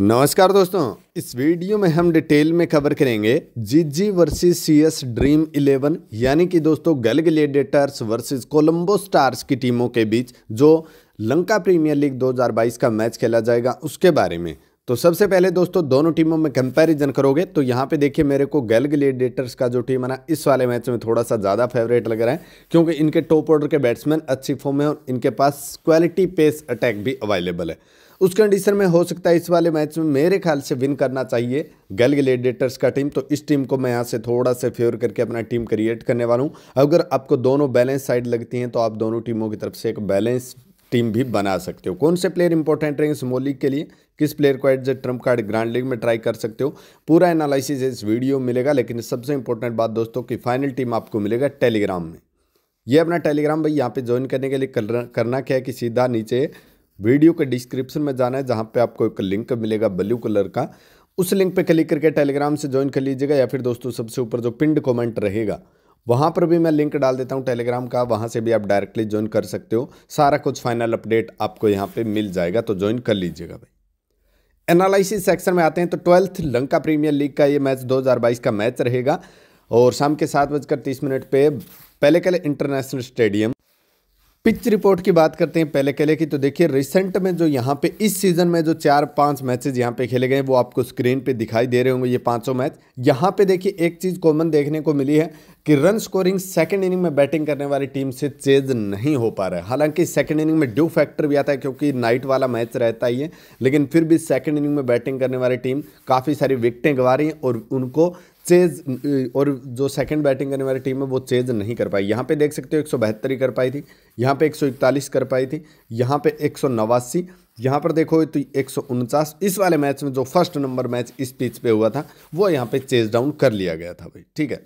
नमस्कार दोस्तों इस वीडियो में हम डिटेल में कवर करेंगे G G versus C S dream eleven यानी कि दोस्तों गल ग्लेडिएटर्स वर्सेस कोलंबो स्टार्स की टीमों के बीच जो लंका प्रीमियर लीग 2022 का मैच खेला जाएगा उसके बारे में तो सबसे पहले दोस्तों दोनों टीमों में कंपैरिजन करोगे तो यहाँ पे देखिए मेरे को गैल ग्लेडिएटर्स का जो टीम है ना इस वाले मैच में थोड़ा सा ज़्यादा फेवरेट लग रहा है क्योंकि इनके टॉप ऑर्डर के बैट्समैन अच्छी फॉर्म है और इनके पास क्वालिटी पेस अटैक भी अवेलेबल है उस कंडीशन में हो सकता है इस वाले मैच में मेरे ख्याल से विन करना चाहिए गल ग्लेडिएटर्स का टीम तो इस टीम को मैं यहाँ से थोड़ा सा फेवर करके अपना टीम क्रिएट करने वाला हूँ अगर आपको दोनों बैलेंस साइड लगती हैं तो आप दोनों टीमों की तरफ से एक बैलेंस टीम भी बना सकते हो कौन से प्लेयर इंपॉर्टेंट रहेंगे स्मॉल लीग के लिए किस प्लेयर को as trump card grand league में ट्राई कर सकते हो पूरा एनालिसिस इस वीडियो में मिलेगा लेकिन सबसे इंपॉर्टेंट बात दोस्तों की फाइनल टीम आपको मिलेगा टेलीग्राम में ये अपना टेलीग्राम भाई यहाँ पे ज्वाइन करने के लिए करना क्या है कि सीधा नीचे वीडियो के डिस्क्रिप्शन में जाना है जहाँ पे आपको एक लिंक मिलेगा ब्लू कलर का उस लिंक पे क्लिक करके टेलीग्राम से ज्वाइन कर लीजिएगा या फिर दोस्तों सबसे ऊपर जो पिंड कमेंट रहेगा वहाँ पर भी मैं लिंक डाल देता हूँ टेलीग्राम का वहाँ से भी आप डायरेक्टली ज्वाइन कर सकते हो सारा कुछ फाइनल अपडेट आपको यहाँ पे मिल जाएगा तो ज्वाइन कर लीजिएगा भाई एनालिसिस सेक्शन में आते हैं तो ट्वेल्थ लंका प्रीमियर लीग का ये मैच दो का मैच रहेगा और शाम के सात बजकर तीस मिनट पे पहले कल इंटरनेशनल स्टेडियम पिच रिपोर्ट की बात करते हैं पहले कहले की तो देखिए रिसेंट में जो यहाँ पे इस सीज़न में जो चार पांच मैचेस यहाँ पे खेले गए वो आपको स्क्रीन पे दिखाई दे रहे होंगे ये पांचों मैच यहाँ पे देखिए एक चीज़ कॉमन देखने को मिली है कि रन स्कोरिंग सेकंड इनिंग में बैटिंग करने वाली टीम से चेज नहीं हो पा रहा है हालांकि सेकंड इनिंग में ड्यू फैक्टर भी आता है क्योंकि नाइट वाला मैच रहता ही है लेकिन फिर भी सेकंड इनिंग में बैटिंग करने वाली टीम काफ़ी सारी विकटें गंवा रही हैं और उनको चेज और जो सेकंड बैटिंग करने वाली टीम है वो चेज नहीं कर पाई यहाँ पे देख सकते हो एक सौ बहत्तर ही कर पाई थी यहाँ पे एक सौ इकतालीस कर पाई थी यहाँ पे एक सौ नवासी यहाँ पर देखो तो एक सौ उनचास इस वाले मैच में जो फर्स्ट नंबर मैच इस पिच पे हुआ था वो यहाँ पे चेज डाउन कर लिया गया था भाई ठीक है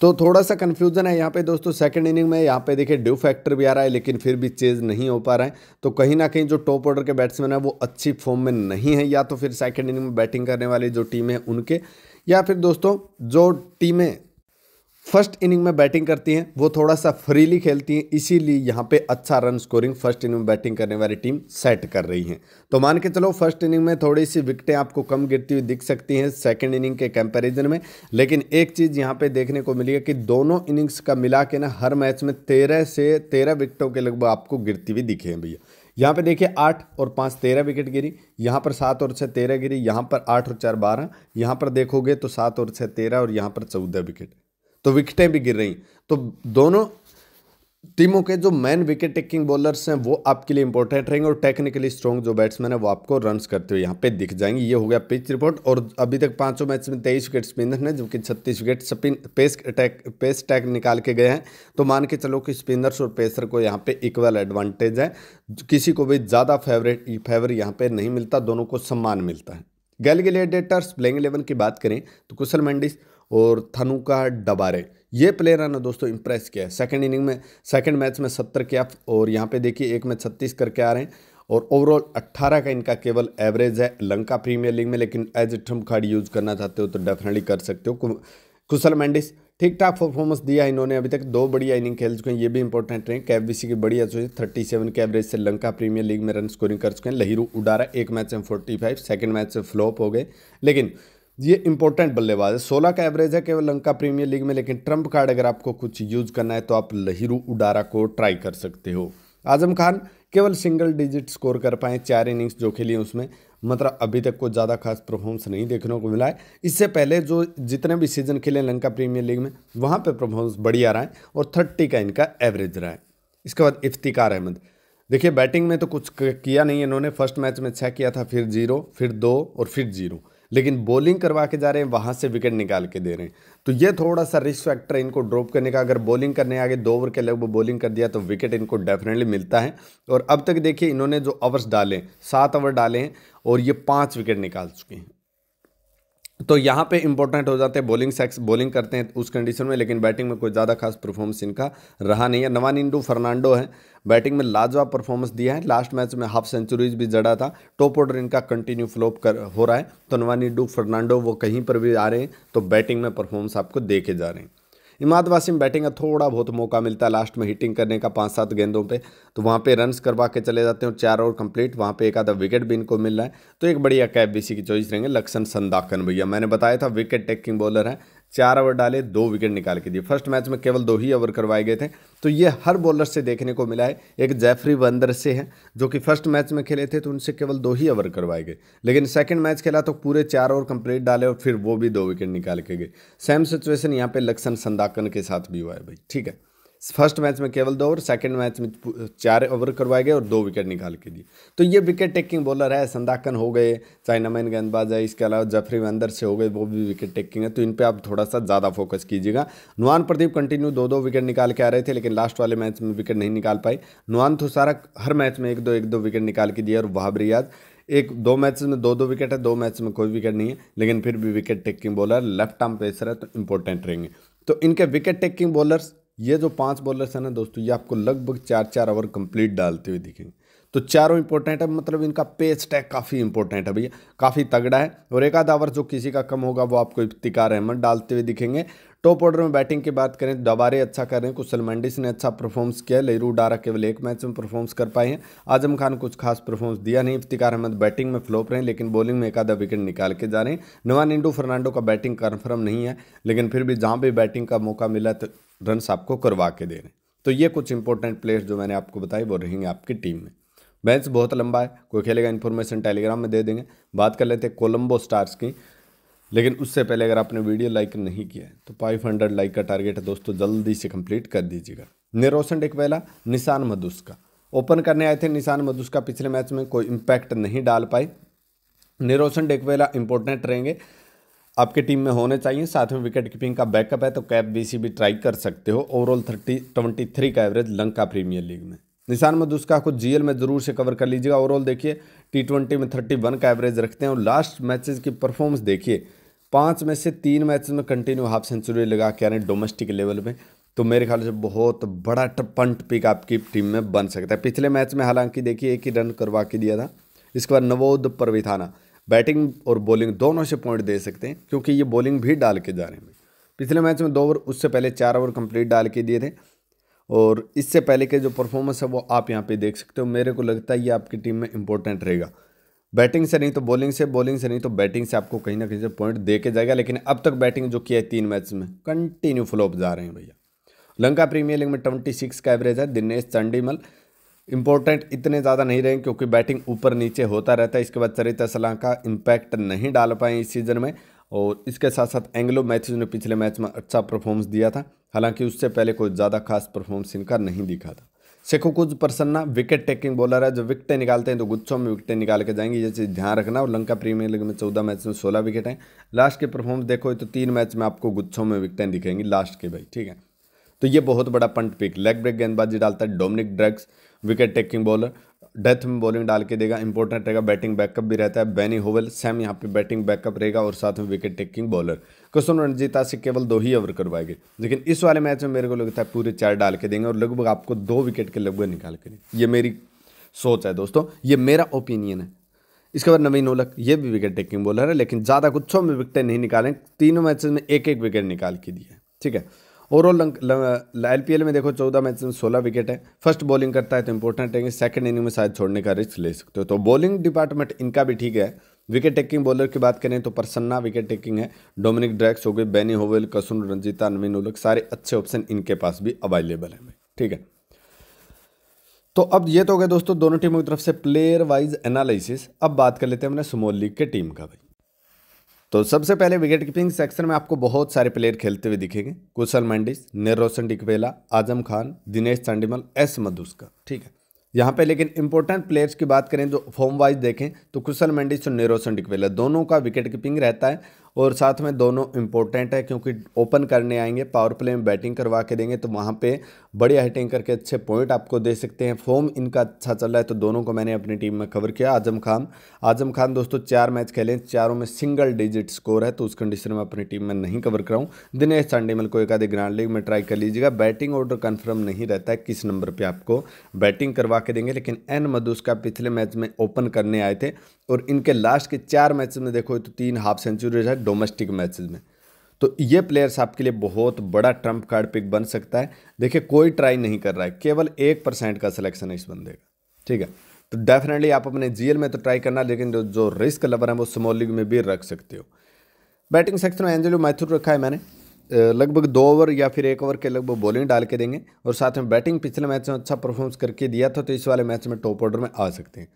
तो थोड़ा सा कन्फ्यूजन है यहाँ पे दोस्तों सेकंड इनिंग में यहाँ पे देखिए ड्यू फैक्टर भी आ रहा है लेकिन फिर भी चेज नहीं हो पा रहा है तो कहीं ना कहीं जो टॉप ऑर्डर के बैट्समैन है वो अच्छी फॉर्म में नहीं है या तो फिर सेकंड इनिंग में बैटिंग करने वाली जो टीम है उनके या फिर दोस्तों जो टीमें फर्स्ट इनिंग में बैटिंग करती हैं वो थोड़ा सा फ्रीली खेलती हैं इसीलिए यहाँ पे अच्छा रन स्कोरिंग फर्स्ट इनिंग में बैटिंग करने वाली टीम सेट कर रही हैं तो मान के चलो फर्स्ट इनिंग में थोड़ी सी विकटें आपको कम गिरती हुई दिख सकती हैं सेकंड इनिंग के कंपैरिजन में लेकिन एक चीज़ यहाँ पे देखने को मिली है कि दोनों इनिंग्स का मिला के ना हर मैच में तेरह से तेरह विकटों के लगभग आपको गिरती हुई दिखे हैं भैया यहाँ पे देखिए आठ और पाँच तेरह विकेट गिरी यहाँ पर सात और छः तेरह गिरी यहाँ पर आठ और चार बारह यहाँ पर देखोगे तो सात और छः तेरह और यहाँ पर चौदह विकेट तो विकेटें भी गिर रही तो दोनों टीमों के जो मेन विकेट टेकिंग बॉलर्स हैं वो आपके लिए इंपॉर्टेंट रहेंगे और टेक्निकली स्ट्रॉन्ग जो बैट्समैन है वो आपको रन करते हुए यहाँ पे दिख जाएंगे ये हो गया पिच रिपोर्ट और अभी तक पांचों मैच में तेईस विकेट स्पिनर ने जबकि छत्तीस wicket spin pace attack pace टैक निकाल के गए हैं तो मान के चलो कि स्पिनर्स और पेसर को यहाँ पे इक्वल एडवांटेज है किसी को भी ज़्यादा फेवरेट फेवर यहाँ पे नहीं मिलता दोनों को सम्मान मिलता है गैल गिलेडेटर्स प्लेइंग इलेवन की बात करें तो कुशल मंडिस और थनुका डबारे ये प्लेयरान ने दोस्तों इंप्रेस किया है सेकेंड इनिंग में सेकेंड मैच में सत्तर किया और यहाँ पे देखिए एक में छत्तीस करके आ रहे हैं और ओवरऑल अट्ठारह का इनका केवल एवरेज है लंका प्रीमियर लीग में लेकिन as a trump card use करना चाहते हो तो डेफिनेटली कर सकते हो कुशल मैंडिस ठीक ठाक परफॉर्मेंस दिया इन्होंने अभी तक दो बढ़िया इनिंग खेल चुके हैं ये भी इंपॉर्टेंट रहे कैब बीसी की बढ़िया चुके थर्टी सेवन के एवरेज से लंका प्रीमियर लीग में रन स्कोरिंग कर चुके हैं लहिरू उडारा एक मैच में फोर्टी फाइव सेकेंड मैच से फ्लॉप हो गए लेकिन ये इंपॉर्टेंट बल्लेबाज है सोलह का एवरेज है केवल लंका प्रीमियर लीग में लेकिन ट्रंप कार्ड अगर आपको कुछ यूज करना है तो आप लहिरू उडारा को ट्राई कर सकते हो आजम खान केवल सिंगल डिजिट स्कोर कर पाए चार इनिंग्स जो खेली उसमें मतलब अभी तक कोई ज़्यादा खास परफॉर्मेंस नहीं देखने को मिला है इससे पहले जो जितने भी सीजन खेले लंका प्रीमियर लीग में वहाँ पर परफॉर्मेंस बढ़िया रहा है और थर्टी का इनका एवरेज रहा है इसके बाद इफ्तिकार अहमद देखिए बैटिंग में तो कुछ किया नहीं इन्होंने फर्स्ट मैच में छः किया था फिर जीरो फिर दो और फिर जीरो लेकिन बॉलिंग करवा के जा रहे हैं वहाँ से विकेट निकाल के दे रहे हैं तो ये थोड़ा सा रिस्क फैक्टर इनको ड्रॉप करने का अगर बॉलिंग करने आगे दो ओवर के लगभग बॉलिंग कर दिया तो विकेट इनको डेफिनेटली मिलता है और अब तक देखिए इन्होंने जो ओवर्स डाले सात ओवर डाले हैं और ये पाँच विकेट निकाल चुके हैं तो यहाँ पे इंपॉर्टेंट हो जाते हैं बॉलिंग सेक्स बॉलिंग करते हैं उस कंडीशन में लेकिन बैटिंग में कोई ज़्यादा खास परफॉर्मेंस इनका रहा नहीं है नवान इंडू फर्नांडो है बैटिंग में लाजवाब परफॉर्मेंस दिया है लास्ट मैच में हाफ सेंचुरीज भी जड़ा था टॉप ऑर्डर इनका कंटिन्यू फ्लोप कर हो रहा है तो नवान इंडू फर्नांडो वो कहीं पर भी आ रहे हैं तो बैटिंग में परफॉर्मेंस आपको देखे जा रहे हैं इमाद वासिम बैटिंग का थोड़ा बहुत मौका मिलता है लास्ट में हिटिंग करने का पाँच सात गेंदों पे तो वहाँ पे रन्स करवा के चले जाते हैं और चार ओवर कंप्लीट वहाँ पे एक आधा विकेट भी इनको मिल रहा है तो एक बढ़िया कैप बीसी की चॉइस रहेंगे लक्षण संदाकन भैया मैंने बताया था विकेट टेकिंग बॉलर है चार ओवर डाले दो विकेट निकाल के दिए फर्स्ट मैच में केवल दो ही ओवर करवाए गए थे तो ये हर बॉलर से देखने को मिला है एक जैफरी वंदर से हैं जो कि फर्स्ट मैच में खेले थे तो उनसे केवल दो ही ओवर करवाए गए लेकिन सेकंड मैच खेला तो पूरे चार ओवर कंप्लीट डाले और फिर वो भी दो विकेट निकाल के गए सेम सिचुएशन यहाँ पे लक्षण संदाकन के साथ भी हुआ है भाई ठीक है फर्स्ट मैच में केवल दो ओवर सेकंड मैच में चार ओवर करवाए गए और दो विकेट निकाल के दिए तो ये विकेट टेकिंग बॉलर है संदाकन हो गए चाइना मैन गेंदबाज है इसके अलावा जफरी वेंदर से हो गए वो भी विकेट टेकिंग है तो इन पर आप थोड़ा सा ज़्यादा फोकस कीजिएगा नुआन प्रदीप कंटिन्यू दो दो विकेट निकाल के आ रहे थे लेकिन लास्ट वाले मैच में विकेट नहीं निकाल पाए नुआन तो सारा हर मैच में एक दो एक दो विकेट निकाल के दिए और वहाब रियाज़ एक दो मैच में दो दो विकेट है दो मैच में कोई विकेट नहीं है लेकिन फिर भी wicket taking bowler left arm pacer है तो इंपॉर्टेंट रहेंगे तो इनके विकेट टेकिंग बॉलर्स ये जो पांच बॉलर्स हैं ना दोस्तों ये आपको लगभग चार चार ओवर कंप्लीट डालते हुए दिखेंगे तो चारों इंपॉर्टेंट है मतलब इनका पे स्टैक काफ़ी इंपॉर्टेंट है भैया काफ़ी तगड़ा है और एक आध आवर जो किसी का कम होगा वो आपको इफ्तिकार अहमद डालते हुए दिखेंगे टॉप ऑर्डर में बैटिंग की बात करें दबारे अच्छा कर रहे हैं कुशल मंडिस ने अच्छा परफॉर्मेंस किया लेरू डारा केवल एक मैच में परफॉर्मेंस कर पाए हैं आजम खान कुछ खास परफॉर्मेंस दिया नहीं इफ्तिकार अहमद बैटिंग में फ्लोप रहे हैं लेकिन बॉलिंग में एक आधा विकेट निकाल के जा रहे हैं नवान इंडू फर्नांडो का बैटिंग कन्फर्म नहीं है लेकिन फिर भी जहाँ भी बैटिंग का मौका मिला तो रन आपको करवा के दे रहे हैं तो ये कुछ इंपॉर्टेंट प्लेयर्स जो मैंने आपको बताए वो रहेंगे आपकी टीम में मैच बहुत लंबा है कोई खेलेगा इन्फॉर्मेशन टेलीग्राम में दे देंगे बात कर लेते हैं कोलम्बो स्टार्स की लेकिन उससे पहले अगर आपने वीडियो लाइक नहीं किया है तो 500 लाइक का टारगेट है दोस्तों जल्दी से कंप्लीट कर दीजिएगा निरोशन डेकवेला निशान मधुस्का ओपन करने आए थे निशान मधुस्का पिछले मैच में कोई इम्पैक्ट नहीं डाल पाए निरोशन डेकवेला इंपॉर्टेंट रहेंगे आपके टीम में होने चाहिए साथ में विकेट कीपिंग का बैकअप है तो कैप बीसी भी ट्राई कर सकते हो ओवरऑल थर्टी ट्वेंटी थ्री का एवरेज लंका प्रीमियर लीग में निशान मधु उसका खुद जीएल में ज़रूर से कवर कर लीजिएगा ओवरऑल देखिए टी ट्वेंटी में थर्टी वन का एवरेज रखते हैं और लास्ट मैचेस की परफॉर्मेंस देखिए पाँच में से तीन मैच में कंटिन्यू हाफ सेंचुरी लगा के आ रहे हैं डोमेस्टिक लेवल में तो मेरे ख्याल से बहुत बड़ा पंट पिक आपकी टीम में बन सकता है पिछले मैच में हालांकि देखिए एक ही रन करवा के दिया था इसके बाद नवोद परविथाना बैटिंग और बॉलिंग दोनों से पॉइंट दे सकते हैं क्योंकि ये बॉलिंग भी डाल के जा रहे हैं पिछले मैच में दो ओवर उससे पहले चार ओवर कंप्लीट डाल के दिए थे और इससे पहले के जो परफॉर्मेंस है वो आप यहाँ पे देख सकते हो मेरे को लगता है ये आपकी टीम में इंपॉर्टेंट रहेगा बैटिंग से नहीं तो बॉलिंग से बॉलिंग से नहीं तो बैटिंग से आपको कहीं ना कहीं से पॉइंट दे के जाएगा लेकिन अब तक बैटिंग जो किया है तीन मैच में कंटिन्यू फ्लॉप जा रहे हैं भैया लंका प्रीमियर लीग में ट्वेंटी सिक्स का एवरेज है दिनेश चंडीमल इंपॉर्टेंट इतने ज़्यादा नहीं रहे क्योंकि बैटिंग ऊपर नीचे होता रहता है इसके बाद चरित्र सलाह का इम्पैक्ट नहीं डाल पाए इस सीज़न में और इसके साथ साथ एंग्लो मैथ्यूज ने पिछले मैच में अच्छा परफॉर्मेंस दिया था हालांकि उससे पहले कोई ज़्यादा खास परफॉर्मेंस इनका नहीं दिखा था शेखो कुछ प्रसन्ना विकेट टेकिंग बॉलर है जो विकटें निकालते हैं तो गुच्छों में विकटें निकाल के जाएंगे ये चीज़ ध्यान रखना और लंका प्रीमियर लीग में चौदह मैच में सोलह विकेट हैं लास्ट के परफॉर्मेंस देखो तो तीन मैच में आपको गुच्छों में विकटें दिखेंगी लास्ट के भाई ठीक है तो ये बहुत बड़ा पंट पिक लेग ब्रेक गेंदबाजी डालता है Dominic Drakes wicket taking bowler death में बॉलिंग डाल के देगा इंपॉर्टेंट रहेगा बैटिंग बैकअप भी रहता है बैनी होवल सेम यहाँ पे बैटिंग बैकअप रहेगा और साथ में wicket taking bowler Kasun Rajitha से केवल दो ही ओवर करवाएंगे लेकिन इस वाले मैच में मेरे को लगता है पूरे चार डाल के देंगे और लगभग आपको दो विकेट के लगभग निकाल के देंगे ये मेरी सोच है दोस्तों ये मेरा ओपिनियन है इसके बाद नवीन ओलक ये भी विकेट टेकिंग बॉलर है लेकिन ज़्यादा कुछ में विकेटें नहीं निकालें तीनों मैच में एक एक विकेट निकाल के दिए ठीक है ओवरऑल एल पी में देखो चौदह मैच में सोलह विकेट है फर्स्ट बॉलिंग करता है तो इंपॉर्टेंट है सेकंड इनिंग में शायद छोड़ने का रिस्क ले सकते हो तो बॉलिंग डिपार्टमेंट इनका भी ठीक है विकेट टेकिंग बॉलर की बात करें तो प्रसन्ना विकेट टेकिंग है डोमिनिक ड्रैक्स हो गए बैनी होवेल कसुन रंजीता नवीन उलक सारे अच्छे ऑप्शन इनके पास भी अवेलेबल है ठीक है तो अब ये तो हो गया दोस्तों दोनों टीमों की तरफ से प्लेयर वाइज एनालिसिस अब बात कर लेते हैं हमने सुमोल लीग के टीम का भाई तो सबसे पहले विकेट कीपिंग सेक्शन में आपको बहुत सारे प्लेयर खेलते हुए दिखेंगे कुशल मंडिस निरोशन डिकवेला आजम खान दिनेश चांडीमल एस मधुस्कर ठीक है यहाँ पे लेकिन इंपॉर्टेंट प्लेयर्स की बात करें जो फॉर्म वाइज देखें तो कुशल मंडिस और निरोशन डिकवेला दोनों का विकेट कीपिंग रहता है और साथ में दोनों इंपॉर्टेंट है क्योंकि ओपन करने आएंगे पावर प्ले में बैटिंग करवा के देंगे तो वहाँ पे बढ़िया हिटिंग करके अच्छे पॉइंट आपको दे सकते हैं फॉर्म इनका अच्छा चल रहा है तो दोनों को मैंने अपनी टीम में कवर किया आजम खान आजम खान दोस्तों चार मैच खेले चारों में सिंगल डिजिट स्कोर है तो उस कंडीशन में अपनी टीम में नहीं कवर कराऊँ दिनेश चांडीमल को एक आधे ग्रांड लीग में ट्राई कर लीजिएगा बैटिंग ऑर्डर कन्फर्म नहीं रहता है किस नंबर पर आपको बैटिंग करवा के देंगे लेकिन एन मधुस्का पिछले मैच में ओपन करने आए थे और इनके लास्ट के चार मैच में देखो तो तीन हाफ सेंचुरीज है डोमेस्टिक मैच में तो ये प्लेयर्स आपके लिए बहुत बड़ा ट्रम्प कार्ड पिक बन सकता है देखिए कोई ट्राई नहीं कर रहा है केवल एक परसेंट का सिलेक्शन है इस बंदे का ठीक है तो डेफिनेटली आप अपने जीएल में तो ट्राई करना लेकिन जो जो रिस्क लवर है वो स्मॉल लीग में भी रख सकते हो बैटिंग सेक्शन में एंजेलो मैथ्यू रखा है मैंने लगभग दो ओवर या फिर एक ओवर के लगभग बॉलिंग डाल के देंगे और साथ में बैटिंग पिछले मैच में अच्छा परफॉर्मेंस करके दिया था तो इस वाले मैच में टॉप ऑर्डर में आ सकते हैं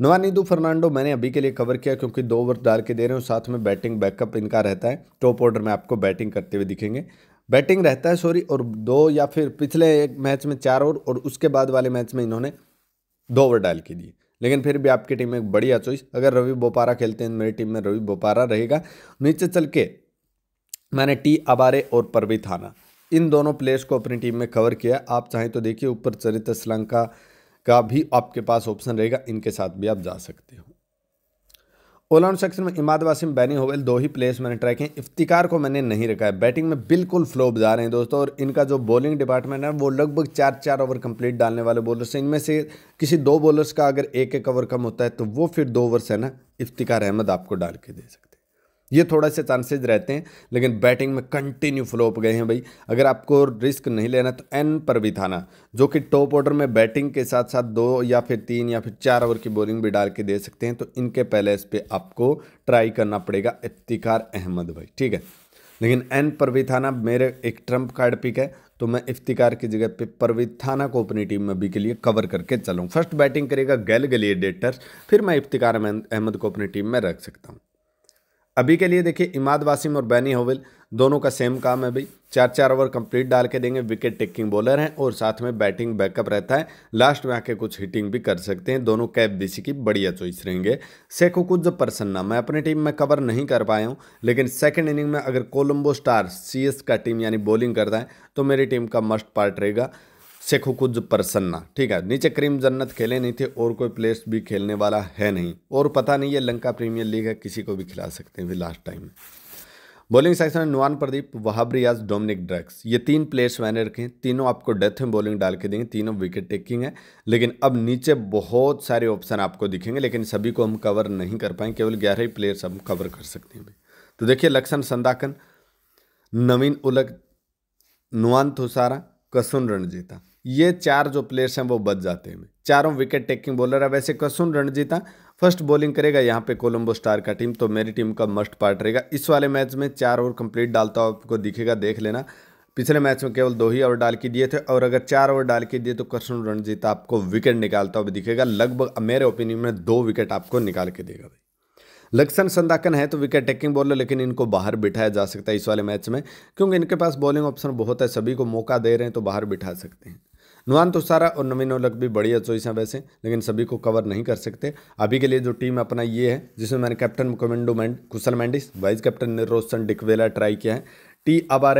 नवानिदू फर्नांडो मैंने अभी के लिए कवर किया क्योंकि दो ओवर डाल के दे रहे हो साथ में बैटिंग बैकअप इनका रहता है टॉप ऑर्डर में आपको बैटिंग करते हुए दिखेंगे बैटिंग रहता है सॉरी और दो या फिर पिछले एक मैच में चार ओवर और उसके बाद वाले मैच में इन्होंने दो ओवर डाल के दिए लेकिन फिर भी आपकी टीम में एक बढ़िया चॉइस अगर रवि बोपारा खेलते हैं मेरी टीम में रवि बोपारा रहेगा नीचे चल के मैंने टी अबारे और परवी थाना इन दोनों प्लेयर्स को अपनी टीम में कवर किया आप चाहें तो देखिए ऊपर चरित्र श्रीलंका का भी आपके पास ऑप्शन रहेगा इनके साथ भी आप जा सकते हो ऑलराउंड सेक्शन में इमाद वासिम बैनी होवेल दो ही प्लेयर्स मैंने ट्रैक है इफ्तिकार को मैंने नहीं रखा है बैटिंग में बिल्कुल फ्लोप जा रहे हैं दोस्तों और इनका जो बॉलिंग डिपार्टमेंट है वो लगभग चार चार ओवर कंप्लीट डालने वाले बॉलर्स हैं इनमें से किसी दो बॉलर्स का अगर एक एक ओवर कम होता है तो वो फिर दो ओवर्स है ना इफ्तिकार अहमद आपको डाल के दे सकते हैं ये थोड़ा से चांसेज रहते हैं लेकिन बैटिंग में कंटिन्यू फ्लोप गए हैं भाई अगर आपको रिस्क नहीं लेना तो एन पर भी थाना जो कि टॉप ऑर्डर में बैटिंग के साथ साथ दो या फिर तीन या फिर चार ओवर की बॉलिंग भी डाल के दे सकते हैं तो इनके पहले इस पर आपको ट्राई करना पड़ेगा इफ्तिकार अहमद भाई ठीक है लेकिन एन परवी थाना मेरे एक ट्रम्प कार्ड पिक है तो मैं इफ्तिकार की जगह पे परवी थाना को अपनी टीम में भी के लिए कवर करके चलूँ फर्स्ट बैटिंग करेगा गैल डेटर फिर मैं इफ्तिकार अहमद को अपनी टीम में रख सकता हूँ अभी के लिए देखिए इमाद वासिम और बैनी होविल दोनों का सेम काम है भाई चार चार ओवर कंप्लीट डाल के देंगे विकेट टेकिंग बॉलर हैं और साथ में बैटिंग बैकअप रहता है लास्ट में आके कुछ हिटिंग भी कर सकते हैं दोनों कैप डीसी की बढ़िया चॉइस रहेंगे सेको कुछ प्रसन्ना मैं अपनी टीम में कवर नहीं कर पाया हूँ लेकिन सेकेंड इनिंग में अगर कोलम्बो स्टार सी का टीम यानी बॉलिंग करता है तो मेरी टीम का मस्ट पार्ट रहेगा शेखो कुछ प्रसन्ना ठीक है नीचे क्रीम जन्नत खेले नहीं थे और कोई प्लेयर्स भी खेलने वाला है नहीं और पता नहीं ये लंका प्रीमियर लीग है किसी को भी खिला सकते हैं लास्ट टाइम बॉलिंग सेक्शन में नुआन प्रदीप वहाब रियाज डोमिनिक ड्रग्स ये तीन प्लेयर्स मैंने रखे हैं तीनों आपको डेथ में बॉलिंग डाल के देंगे तीनों विकेट टेकिंग है लेकिन अब नीचे बहुत सारे ऑप्शन आपको दिखेंगे लेकिन सभी को हम कवर नहीं कर पाएंगे केवल ग्यारह ही प्लेयर्स हम कवर कर सकते हैं तो देखिए लक्षण संदाकन नवीन उलग नुआन थुसारा कसून रणजीता ये चार जो प्लेयर्स हैं वो बच जाते हैं चारों विकेट टेकिंग बॉलर है वैसे कसुन रणजीता फर्स्ट बॉलिंग करेगा यहाँ पे कोलंबो स्टार का टीम तो मेरी टीम का मस्ट पार्ट रहेगा इस वाले मैच में चार ओवर कंप्लीट डालता हूँ आपको दिखेगा देख लेना पिछले मैच में केवल दो ही ओवर डाल के दिए थे और अगर चार ओवर डाल के दिए तो कृष्ण रणजीत आपको विकेट निकालता हुआ दिखेगा लगभग मेरे ओपिनियन में दो विकेट आपको निकाल के देगा भाई लक्षण संदाकन है तो विकेट टेकिंग बॉलर लेकिन इनको बाहर बिठाया जा सकता है इस वाले मैच में क्योंकि इनके पास बॉलिंग ऑप्शन बहुत है सभी को मौका दे रहे हैं तो बाहर बिठा सकते हैं नुआन तो सारा और नवीन ओलक भी बढ़िया चॉइस हैं वैसे लेकिन सभी को कवर नहीं कर सकते अभी के लिए जो टीम अपना ये है जिसमें मैंने कैप्टन कोमेंडो मैंड Kusal Mendis vice captain Niroshan Dickwella try किया है टी अब आ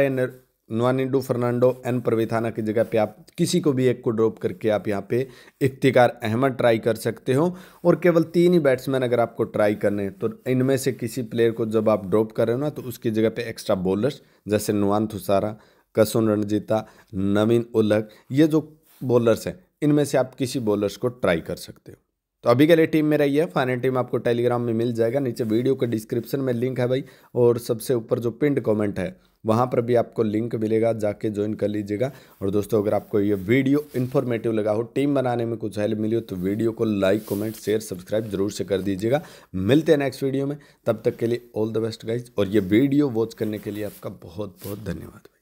नुआनिडो फर्नांडो एन प्रविथाना की जगह पे आप किसी को भी एक को ड्रॉप करके आप यहाँ पे इफ्तिकार अहमद ट्राई कर सकते हो और केवल तीन ही बैट्समैन अगर आपको ट्राई करने तो इनमें से किसी प्लेयर को जब आप ड्रॉप कर रहे हो ना तो उसकी जगह पे एक्स्ट्रा बॉलर्स जैसे नुआन थुसारा कसुन रणजीता नवीन उलक ये जो बॉलर्स हैं इनमें से आप किसी बॉलर्स को ट्राई कर सकते हो तो अभी के लिए टीम में रही है फाइनल टीम आपको टेलीग्राम में मिल जाएगा नीचे वीडियो के डिस्क्रिप्शन में लिंक है भाई और सबसे ऊपर जो पिंड कमेंट है वहाँ पर भी आपको लिंक मिलेगा जाके ज्वाइन कर लीजिएगा और दोस्तों अगर आपको ये वीडियो इन्फॉर्मेटिव लगा हो टीम बनाने में कुछ हेल्प मिली हो तो वीडियो को लाइक कमेंट शेयर सब्सक्राइब जरूर से कर दीजिएगा मिलते हैं नेक्स्ट वीडियो में तब तक के लिए ऑल द बेस्ट गाइज और ये वीडियो वॉच करने के लिए आपका बहुत बहुत धन्यवाद